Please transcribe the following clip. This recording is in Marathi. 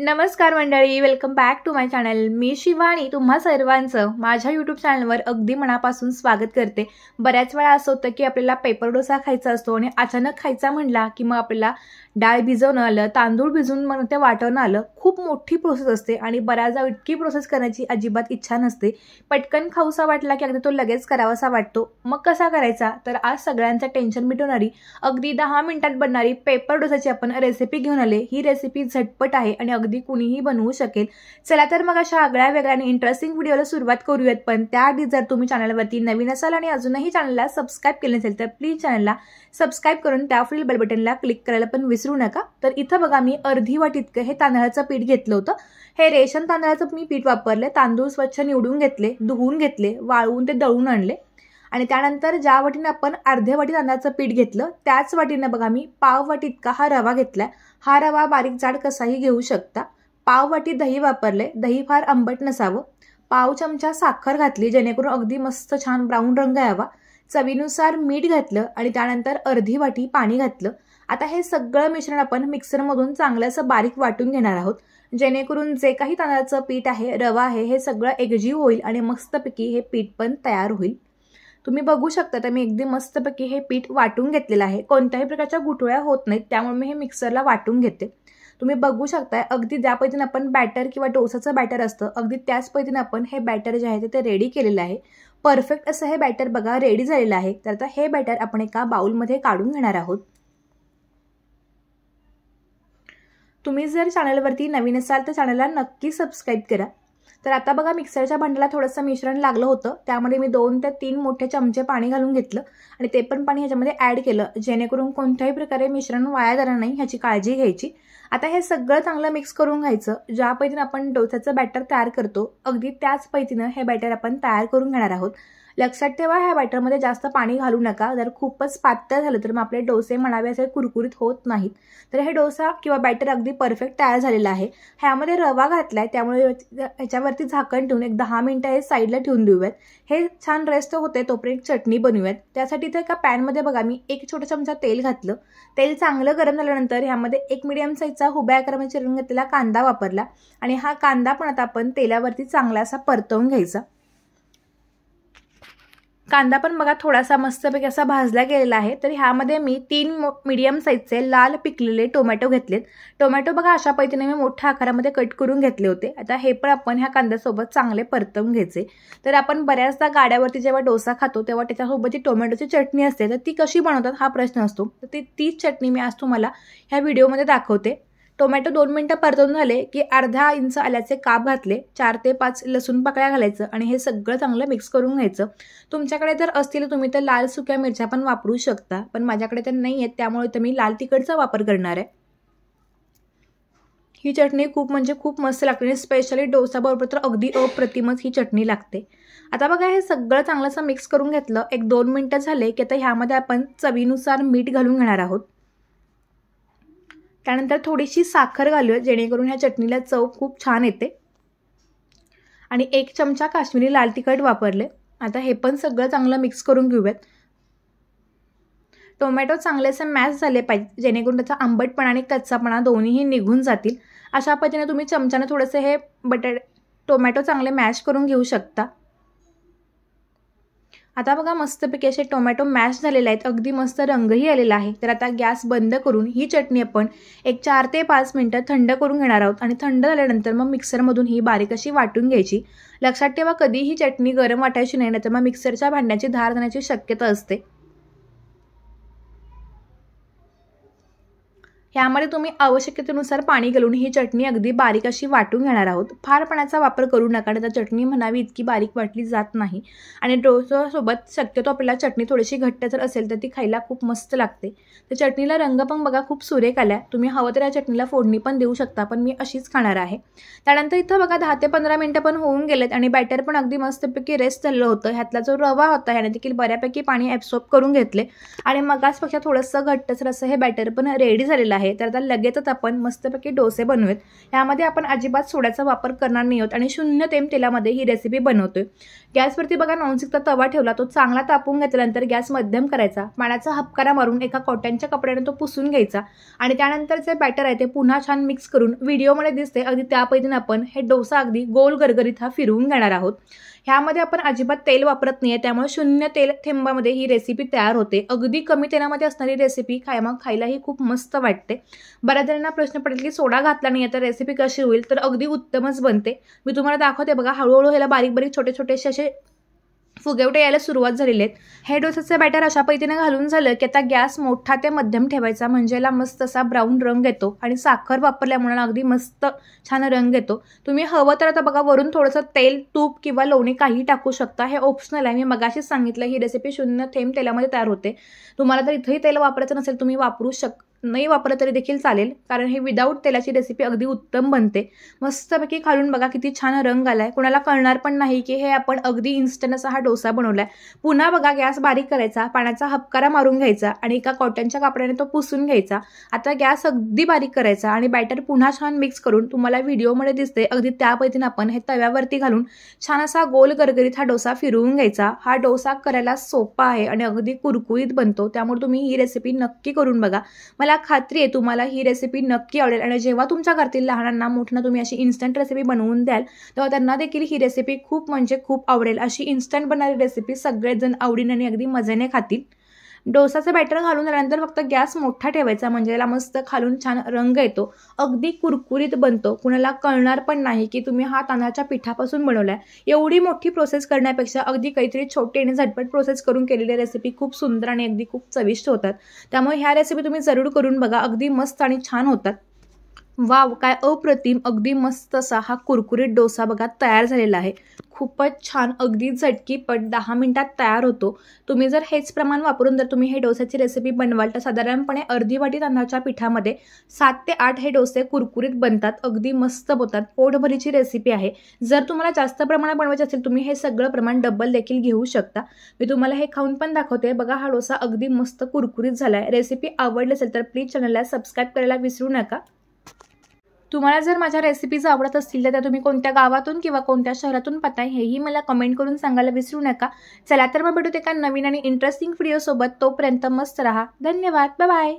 नमस्कार मंडळी welcome back to my channel मी शिवानी तुम्हा सर्वांचं माझ्या यूट्यूब चॅनलवर अगदी मनापासून स्वागत करते बऱ्याच वेळा असं होतं की आपल्याला पेपर डोसा खायचा असतो आणि अचानक खायचा म्हणला की मग आपल्याला डाळ भिजवणं आलं तांदूळ भिजवून मग ते वाटवणं आलं खूप मोठी प्रोसेस असते आणि बऱ्याचदा इतकी प्रोसेस करण्याची अजिबात इच्छा नसते पटकन खाऊसा वाटला की अगदी तो लगेच करावासा वाटतो मग कसा करायचा तर आज सगळ्यांचं टेन्शन मिटवणारी अगदी दहा मिनिटात बनणारी पेपर डोसाची आपण रेसिपी घेऊन आले ही रेसिपी झटपट आहे आणि अगदी कुणीही बनवू शकेल चला तर मग अशा आगळ्या आणि इंटरेस्टिंग व्हिडिओला सुरुवात करूयात पण त्याआधी जर तुम्ही चॅनलवरती नवीन असाल आणि अजूनही चॅनलला सबस्क्राईब केलं नसेल तर प्लीज चॅनलला सबस्क्राईब करून त्या बेल बटनला क्लिक करायला पण विसरू नका तर इथं बघा मी अर्धी वाट इतकं हे तांदळाचं पीठ घेतलं होतं हे रेशन तांदळाचं मी पीठ वापरले तांदूळ स्वच्छ निवडून घेतले धुवून घेतले वाळवून ते दळून आणले आणि त्यानंतर ज्या वाटीनं आपण अर्ध्या वाटी तांदळाचं पीठ घेतलं त्याच वाटीनं बघा मी पाव वाटी इतका हा रवा घेतला हा रवा बारीक जाड कसाही घेऊ शकता पाव वाटी दही वापरले दही फार आंबट नसावं पाव चमचा साखर घातली जेणेकरून अगदी मस्त छान ब्राऊन रंग यावा चवीनुसार मीठ घातलं आणि त्यानंतर अर्धी वाटी पाणी घातलं आता हे सगळं मिश्रण आपण मिक्सरमधून चांगलंसं बारीक वाटून घेणार आहोत जेणेकरून जे काही तांदळाचं पीठ आहे रवा आहे हे सगळं एकजीव होईल आणि मस्तपैकी हे पीठ पण तयार होईल तुम्ही बघू शकता तर मी एकदम मस्तपैकी हे पीठ वाटून घेतलेलं आहे कोणत्याही प्रकारच्या गुठोळ्या होत नाहीत त्यामुळे मी हे मिक्सरला वाटून घेते तुम्ही बघू शकताय अगदी ज्या पद्धतीने आपण बॅटर किंवा डोसाचं बॅटर असतं अगदी त्याच पद्धतीने आपण हे बॅटर जे आहे ते रेडी केलेलं आहे परफेक्ट असं हे बॅटर बघा रेडी झालेलं आहे तर आता हे बॅटर आपण एका बाउलमध्ये काढून घेणार आहोत तुम्ही जर चॅनलवरती नवीन असाल तर चॅनलला नक्की सबस्क्राईब करा तर आता बघा मिक्सरच्या भांड्याला थोडंसं मिश्रण लागलं होतं त्यामध्ये मी दोन ते तीन मोठे चमचे पाणी घालून घेतलं आणि ते पण पाणी ह्याच्यामध्ये ॲड केलं जेणेकरून कोणत्याही प्रकारे मिश्रण वाया जाणार नाही ह्याची काळजी घ्यायची आता हे सगळं चांगलं मिक्स करून घ्यायचं ज्या पैतीनं आपण डोस्याचं बॅटर तयार करतो अगदी त्याच पैतीनं हे बॅटर आपण तयार करून घेणार आहोत लक्षात ठेवा ह्या बॅटरमध्ये जास्त पाणी घालू नका जर खूपच पातळ झालं तर मग आपले डोसे म्हणावे असे कुरकुरीत होत नाहीत तर हे डोसा किंवा बॅटर अगदी परफेक्ट तयार झालेला आहे ह्यामध्ये रवा घातला त्यामुळे ह्याच्यावरती झाकण ठेवून एक दहा मिनटं हे साईडला ठेवून देऊयात हे छान रेस्ट होते तोपर्यंत चटणी बनवूयात त्यासाठी तर एका पॅनमध्ये बघा मी एक छोटा चमचा तेल घातलं तेल चांगलं गरम झाल्यानंतर ह्यामध्ये एक मिडियम साईजचा हुब्या आकारामध्ये चिरून घेतलेला कांदा वापरला आणि हा कांदा पण आता आपण तेलावरती चांगला असा परतवून घ्यायचा कांदा पण बघा थोडासा मस्तपैकी असा भाजला गेलेला आहे तर ह्यामध्ये मी तीन मीडियम साईजचे लाल पिकलेले टोमॅटो घेतलेत टोमॅटो बघा अशा पद्धतीने मी मोठ्या आकारामध्ये कट करून घेतले होते आता हे पण आपण ह्या कांद्यासोबत चांगले परतवून घ्यायचे तर आपण बऱ्याचदा गाड्यावरती जेव्हा डोसा खातो तेव्हा त्याच्यासोबत जी टोमॅटोची चटणी असते तर ती कशी बनवतात हा प्रश्न असतो तर ती तीच चटणी मी आज तुम्हाला ह्या व्हिडिओमध्ये दाखवते टोमॅटो दोन मिनटं परतून झाले की अर्धा इंच आल्याचे काप घातले चार ते पाच लसूण पाकळ्या घालायचं आणि हे सगळं चांगलं मिक्स करून घ्यायचं तुमच्याकडे जर असतील तुम्ही तर लाल सुक्या मिरच्या पण वापरू शकता पण माझ्याकडे तर नाही आहेत त्यामुळे तर मी लाल तिखटचा वापर करणार आहे ही चटणी खूप म्हणजे खूप मस्त लागते आणि स्पेशली डोसाबरोबर तर अगदी अप्रतिमच ही चटणी लागते आता बघा हे सगळं असं मिक्स करून घेतलं एक दोन मिनटं झाले की आता ह्यामध्ये आपण चवीनुसार मीठ घालून घेणार आहोत त्यानंतर थोडीशी साखर घालूया जेणेकरून ह्या चटणीला चव खूप छान येते आणि एक चमचा काश्मीरी लाल तिखट वापरले आता हे पण सगळं चांगलं मिक्स करून घेऊयात टोमॅटो असे मॅश झाले पाहिजे जेणेकरून त्याचा आंबटपणा आणि कच्चापणा दोन्हीही निघून जातील अशा पद्धतीने तुम्ही चमच्याने थोडंसं हे बटाट टोमॅटो चांगले मॅश करून घेऊ शकता आता बघा मस्तपैकी असे टोमॅटो मॅश झालेले आहेत अगदी मस्त रंगही आलेला आहे तर आता गॅस बंद करून ही चटणी आपण एक चार ते पाच मिनटं थंड करून घेणार आहोत आणि थंड झाल्यानंतर मग मिक्सरमधून ही बारीक अशी वाटून घ्यायची लक्षात ठेवा कधीही चटणी गरम वाटायची नाही तर मग मिक्सरच्या भांड्याची धार देण्याची शक्यता असते ह्यामध्ये तुम्ही आवश्यकतेनुसार पाणी घालून ही चटणी अगदी बारीक अशी वाटून घेणार आहोत फार पाण्याचा वापर करू नका तर चटणी म्हणावी इतकी बारीक वाटली जात नाही आणि डोसासोबत शक्यतो आपल्याला चटणी थोडीशी घट्ट जर असेल तर ती खायला खूप मस्त लागते तर चटणीला रंग पण बघा खूप सुरेख आला तुम्ही हवं तर या चटणीला फोडणी पण देऊ शकता पण मी अशीच खाणार आहे त्यानंतर इथं बघा दहा ते पंधरा मिनटं पण होऊन गेलेत आणि बॅटर पण अगदी मस्तपैकी रेस्ट झालं होतं ह्यातला जो रवा होता ह्याने देखील बऱ्यापैकी पाणी ॲब्सॉर्ब करून घेतले आणि मगासपेक्षा थोडंसं घट्टसर असं हे बॅटर पण रेडी झालेलं आहे आहे तर आता लगेचच आपण मस्तपैकी डोसे बनवूयात ह्यामध्ये आपण अजिबात सोड्याचा वापर करणार नाही आहोत आणि शून्य तेम तेलामध्ये ही रेसिपी बनवतोय गॅसवरती बघा नॉनस्टिकचा तवा ठेवला तो चांगला तापून घेतल्यानंतर गॅस मध्यम करायचा पाण्याचा हपकारा मारून एका कॉटनच्या कपड्याने तो पुसून घ्यायचा आणि त्यानंतर जे बॅटर आहे ते पुन्हा छान मिक्स करून व्हिडिओमध्ये दिसते अगदी त्या आपण हे डोसा अगदी गोल गरगरीत हा फिरवून घेणार आहोत ह्यामध्ये आपण अजिबात तेल वापरत नाही आहे त्यामुळे शून्य तेल थेंबामध्ये ही रेसिपी तयार होते अगदी कमी तेलामध्ये असणारी रेसिपी खाय मग खायलाही खूप मस्त वाटते बऱ्याच जणांना प्रश्न पडेल की सोडा घातला नाही तर रेसिपी कशी होईल तर अगदी उत्तमच बनते मी तुम्हाला दाखवते बघा हळूहळू ह्याला बारीक बारीक छोटे छोटेसे असे फुगेवटे यायला सुरुवात झालेली आहेत हे डोसाचं बॅटर अशा पद्धतीने घालून झालं की आता गॅस मोठा ते मध्यम ठेवायचा म्हणजे याला मस्त असा ब्राऊन रंग येतो आणि साखर वापरल्यामुळे अगदी मस्त छान रंग येतो तुम्ही हवं तर आता बघा वरून थोडंसं तेल तूप किंवा लोणी काही टाकू शकता हे ऑप्शनल आहे मी मगाशीच सांगितलं ही रेसिपी शून्य थेंब तेलामध्ये तयार होते तुम्हाला जर इथंही तेल वापरायचं नसेल तुम्ही वापरू शक नाही वापरलं तरी देखील चालेल कारण हे विदाऊट तेलाची रेसिपी अगदी उत्तम बनते मस्तपैकी खालून बघा किती छान रंग आला आहे कोणाला कळणार पण नाही की हे आपण अगदी इन्स्टंट असा हा डोसा बनवला आहे पुन्हा बघा गॅस बारीक करायचा पाण्याचा हपकारा मारून घ्यायचा आणि एका कॉटनच्या कापड्याने तो पुसून घ्यायचा आता गॅस अगदी बारीक करायचा आणि बॅटर पुन्हा छान मिक्स करून तुम्हाला व्हिडिओमध्ये दिसते अगदी त्या पद्धतीने आपण हे तव्यावरती घालून छान असा गोल गरगरीत हा डोसा फिरवून घ्यायचा हा डोसा करायला सोपा आहे आणि अगदी कुरकुरीत बनतो त्यामुळे तुम्ही ही रेसिपी नक्की करून बघा मला मला खात्री आहे तुम्हाला ही रेसिपी नक्की आवडेल आणि जेव्हा तुमच्या घरातील लहानांना मोठ्यांना तुम्ही अशी इन्स्टंट रेसिपी बनवून द्याल तेव्हा त्यांना देखील ही रेसिपी खूप म्हणजे खूप आवडेल अशी इन्स्टंट बनणारी रेसिपी सगळेजण आवडीने आणि अगदी मजेने खातील डोसाचं बॅटर घालून झाल्यानंतर फक्त गॅस मोठा ठेवायचा म्हणजे त्याला मस्त खालून छान रंग येतो अगदी कुरकुरीत बनतो कुणाला कळणार पण नाही की तुम्ही हा तांदळाच्या पिठापासून बनवलाय एवढी मोठी प्रोसेस करण्यापेक्षा अगदी काहीतरी छोटी आणि झटपट प्रोसेस करून केलेली रेसिपी खूप सुंदर आणि अगदी खूप चविष्ट होतात त्यामुळे ह्या रेसिपी तुम्ही जरूर करून बघा अगदी मस्त आणि छान होतात वाव काय अप्रतिम अगदी मस्त असा हा कुरकुरीत डोसा बघा तयार झालेला आहे खूपच छान अगदी झटकीपट दहा मिनटात तयार होतो तुम्ही जर हेच प्रमाण वापरून जर तुम्ही हे डोस्याची रेसिपी बनवाल तर साधारणपणे अर्धी वाटी तांदळाच्या पिठामध्ये सात ते आठ हे डोसे कुरकुरीत बनतात अगदी मस्त होतात पोटभरीची रेसिपी आहे जर तुम्हाला जास्त प्रमाणात बनवायचे असेल तुम्ही हे सगळं प्रमाण डबल देखील घेऊ शकता मी तुम्हाला हे खाऊन पण दाखवते बघा हा डोसा अगदी मस्त कुरकुरीत झाला आहे रेसिपी आवडली असेल तर प्लीज चॅनलला सबस्क्राईब करायला विसरू नका तुम्हाला जर माझ्या रेसिपीज आवडत असतील तर त्या तुम्ही कोणत्या गावातून किंवा कोणत्या शहरातून पाताय हेही मला कमेंट करून सांगायला विसरू नका चला तर मग भेटू ते का नवीन आणि इंटरेस्टिंग व्हिडिओसोबत तोपर्यंत मस्त रहा धन्यवाद बाय